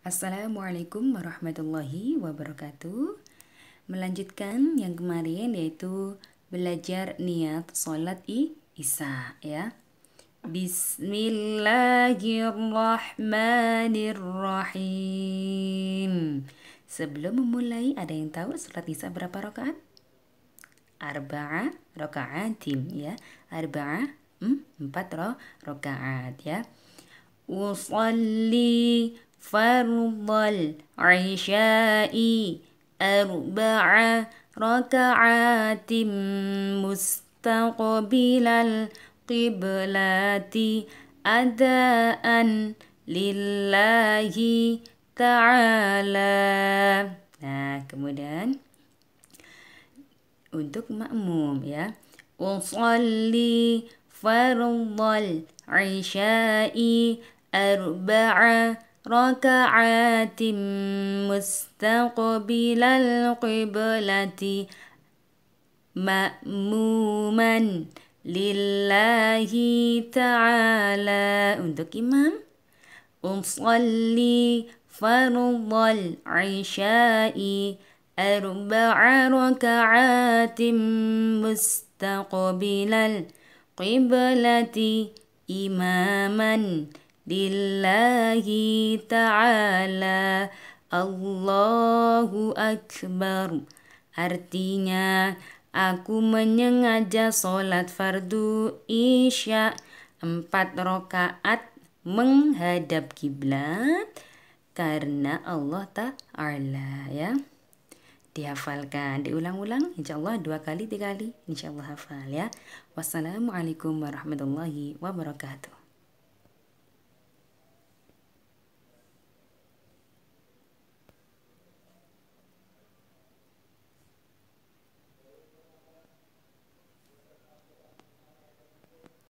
Assalamualaikum warahmatullahi wabarakatuh. Melanjutkan yang kemarin yaitu belajar niat sholat isa ya. Bismillahirrahmanirrahim. Sebelum memulai ada yang tahu sholat isa berapa rakaat? Arba'a rakaatim ya. Arba'a hmm, empat ro, rakaat ya. Usalli فرض العشاء أربع ركعات مستقبل القبلة أداء لله ta'ala. Nah, kemudian untuk makmum ya. Usalli fardhal isya'i arba'a ركعات مستقبل القبلة مأموما لله تعالى عندك إمام أصلي فرض العشاء أربع ركعات مستقبل القبلة إماما lillahi ta'ala Allahu Akbar Artinya aku menyengaja sholat fardu isya empat rokaat menghadap kiblat karena Allah Ta'ala ya dihafalkan diulang-ulang insyaallah dua kali tiga kali insyaallah hafal ya wassalamualaikum warahmatullahi wabarakatuh